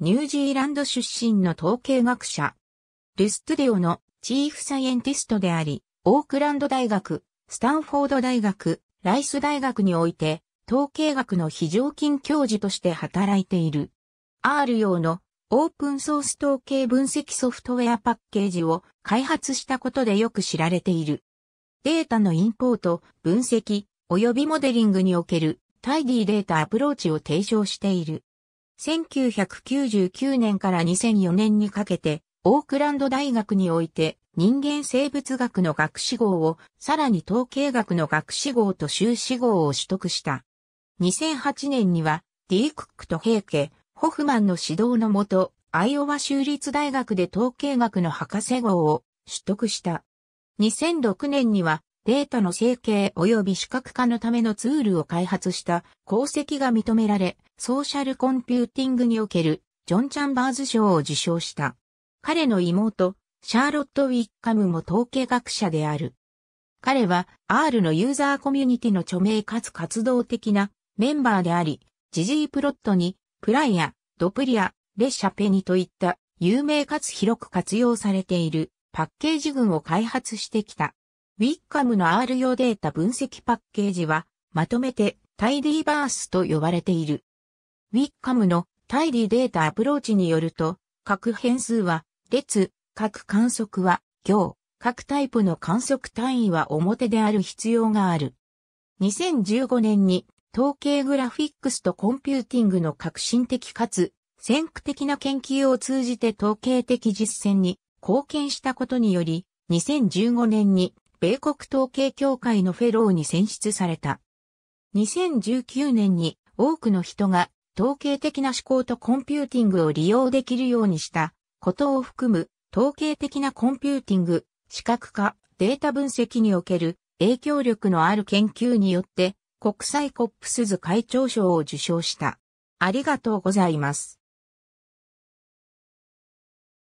ニュージーランド出身の統計学者。ルストゥデオのチーフサイエンティストであり、オークランド大学、スタンフォード大学、ライス大学において、統計学の非常勤教授として働いている。R 用のオープンソース統計分析ソフトウェアパッケージを開発したことでよく知られている。データのインポート、分析、及びモデリングにおけるタイディデータアプローチを提唱している。1999年から2004年にかけて、オークランド大学において人間生物学の学士号を、さらに統計学の学士号と修士号を取得した。2008年には、ディー・クックと平家、ホフマンの指導のもと、アイオワ州立大学で統計学の博士号を取得した。2006年には、データの整形及び視覚化のためのツールを開発した功績が認められ、ソーシャルコンピューティングにおけるジョン・チャンバーズ賞を受賞した。彼の妹、シャーロット・ウィッカムも統計学者である。彼は R のユーザーコミュニティの著名かつ活動的なメンバーであり、ジジープロットにプライア、ドプリア、レシャペニといった有名かつ広く活用されているパッケージ群を開発してきた。ウィッカムの R 用データ分析パッケージは、まとめてタイディバースと呼ばれている。ウィッカムのタイディデータアプローチによると、各変数は列、各観測は行、各タイプの観測単位は表である必要がある。2015年に統計グラフィックスとコンピューティングの革新的かつ先駆的な研究を通じて統計的実践に貢献したことにより、2015年に米国統計協会のフェローに選出された。2019年に多くの人が統計的な思考とコンピューティングを利用できるようにしたことを含む統計的なコンピューティング、視覚化、データ分析における影響力のある研究によって国際コップスズ会長賞を受賞した。ありがとうございます。